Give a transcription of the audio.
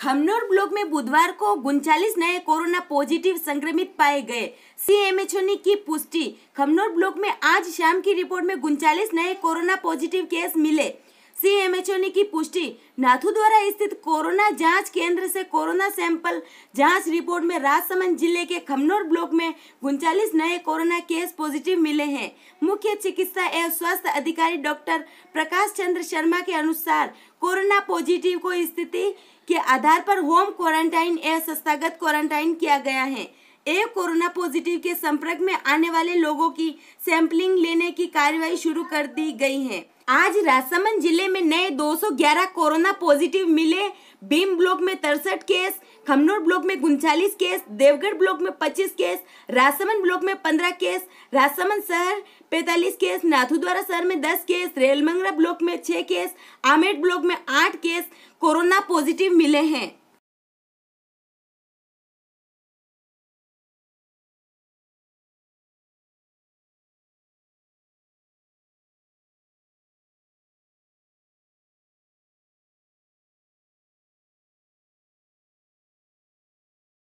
Khamnor block में बुधवार को उनचालीस नए कोरोना पॉजिटिव संक्रमित पाए गए सीएमएचओ ने की पुष्टि खमनौर ब्लॉक में आज शाम की रिपोर्ट में उनचालीस नए कोरोना पॉजिटिव केस मिले मृतकों की पुष्टि नाथू द्वारा स्थित कोरोना जांच केंद्र से कोरोना सैंपल जांच रिपोर्ट में राजसमंद जिले के खमनोर ब्लॉक में उनचालीस नए कोरोना केस पॉजिटिव मिले हैं मुख्य चिकित्सा एवं स्वास्थ्य अधिकारी डॉक्टर प्रकाश चंद्र शर्मा के अनुसार कोरोना पॉजिटिव को स्थिति के आधार पर होम क्वारंटाइन एवं संस्थागत क्वारंटाइन किया गया है एक कोरोना पॉजिटिव के संपर्क में आने वाले लोगों की सैंपलिंग लेने की कार्रवाई शुरू कर दी गई है आज राजसमंद जिले में नए 211 कोरोना पॉजिटिव मिले भीम ब्लॉक में तिरसठ केस खमनोर ब्लॉक में उनचालीस केस देवगढ़ ब्लॉक में 25 केस राजसमंद ब्लॉक में 15 केस राजसमंद शहर 45 केस नाथुद्वारा शहर में 10 केस रेलमंगरा ब्लॉक में 6 केस आमेट ब्लॉक में 8 केस कोरोना पॉजिटिव मिले हैं